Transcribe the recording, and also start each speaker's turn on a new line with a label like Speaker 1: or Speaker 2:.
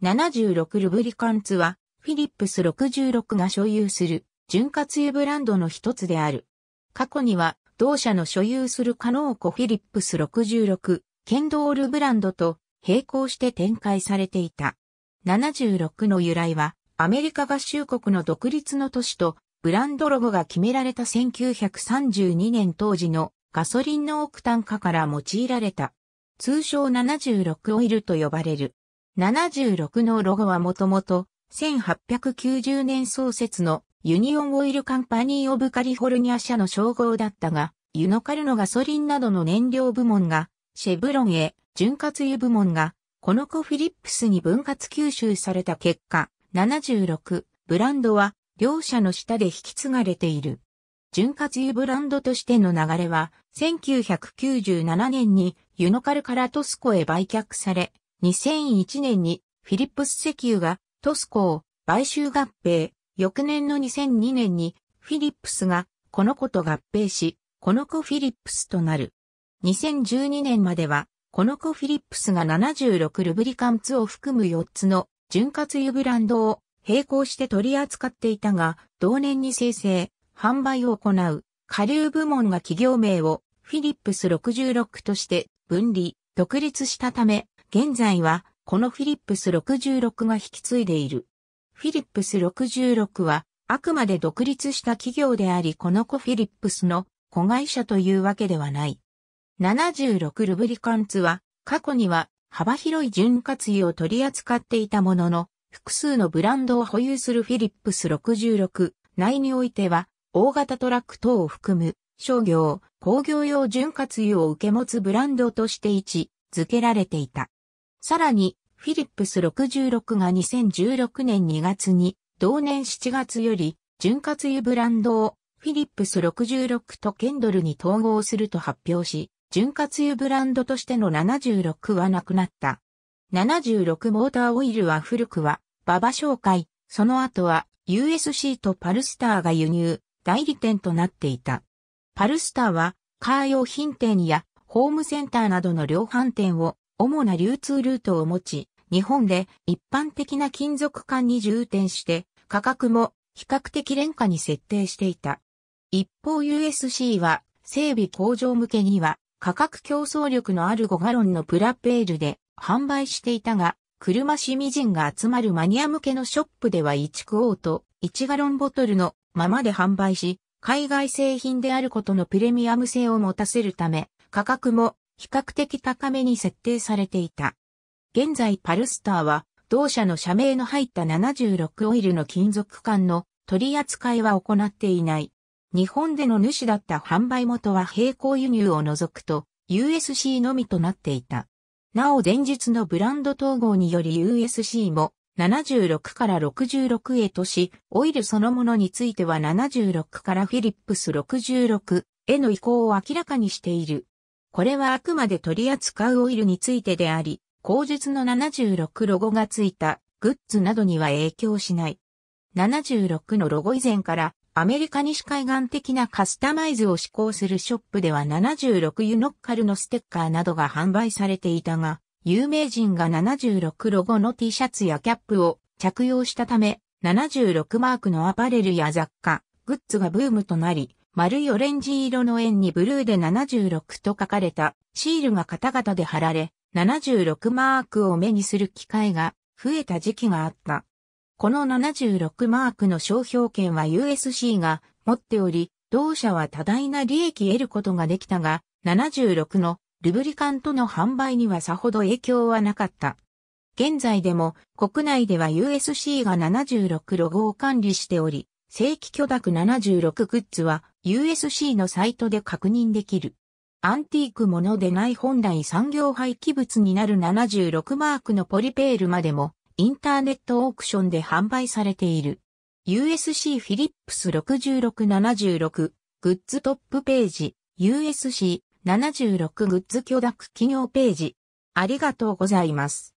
Speaker 1: 76ルブリカンツは、フィリップス66が所有する、潤滑油ブランドの一つである。過去には、同社の所有するカノーコフィリップス66、ケンドールブランドと並行して展開されていた。76の由来は、アメリカ合衆国の独立の都市と、ブランドロゴが決められた1932年当時のガソリンのオクタン化から用いられた。通称76オイルと呼ばれる。76のロゴはもともと1890年創設のユニオンオイルカンパニーオブカリフォルニア社の称号だったが、ユノカルのガソリンなどの燃料部門がシェブロンへ、潤滑油部門がコノコフィリップスに分割吸収された結果、76ブランドは両社の下で引き継がれている。潤滑油ブランドとしての流れは1997年にユノカルからトスコへ売却され、2001年にフィリップス石油がトスコを買収合併、翌年の2002年にフィリップスがこの子と合併し、この子フィリップスとなる。2012年までは、この子フィリップスが76ルブリカンツを含む4つの潤滑油ブランドを並行して取り扱っていたが、同年に生成、販売を行う、下流部門が企業名をフィリップス66として分離、独立したため、現在は、このフィリップス66が引き継いでいる。フィリップス66は、あくまで独立した企業であり、この子フィリップスの子会社というわけではない。76ルブリカンツは、過去には幅広い潤滑油を取り扱っていたものの、複数のブランドを保有するフィリップス66内においては、大型トラック等を含む商業、工業用潤滑油を受け持つブランドとして位置づけられていた。さらに、フィリップス66が2016年2月に、同年7月より、潤滑油ブランドを、フィリップス66とケンドルに統合すると発表し、潤滑油ブランドとしての76はなくなった。76モーターオイルは古くは、馬場紹介、その後は USC とパルスターが輸入、代理店となっていた。パルスターは、カー用品店やホームセンターなどの量販店を主な流通ルートを持ち、日本で一般的な金属管に充填して価格も比較的廉価に設定していた。一方 USC は整備工場向けには価格競争力のある5ガロンのプラペールで販売していたが、車市民人が集まるマニア向けのショップでは1クオート、1ガロンボトルのままで販売し、海外製品であることのプレミアム性を持たせるため、価格も比較的高めに設定されていた。現在パルスターは同社の社名の入った76オイルの金属管の取り扱いは行っていない。日本での主だった販売元は並行輸入を除くと USC のみとなっていた。なお前述のブランド統合により USC も76から66へとし、オイルそのものについては76からフィリップス66への移行を明らかにしている。これはあくまで取り扱うオイルについてであり、口述の76ロゴがついたグッズなどには影響しない。76のロゴ以前からアメリカ西海岸的なカスタマイズを施行するショップでは76ユノッカルのステッカーなどが販売されていたが、有名人が76ロゴの T シャツやキャップを着用したため、76マークのアパレルや雑貨、グッズがブームとなり、丸いオレンジ色の円にブルーで76と書かれたシールが方々で貼られ、76マークを目にする機会が増えた時期があった。この76マークの商標権は USC が持っており、同社は多大な利益得ることができたが、76のルブリカントの販売にはさほど影響はなかった。現在でも国内では USC が76ロゴを管理しており、正規許諾76グッズは USC のサイトで確認できる。アンティークものでない本来産業廃棄物になる76マークのポリペールまでもインターネットオークションで販売されている。USC フィリップス6676グッズトップページ USC76 グッズ許諾企業ページありがとうございます。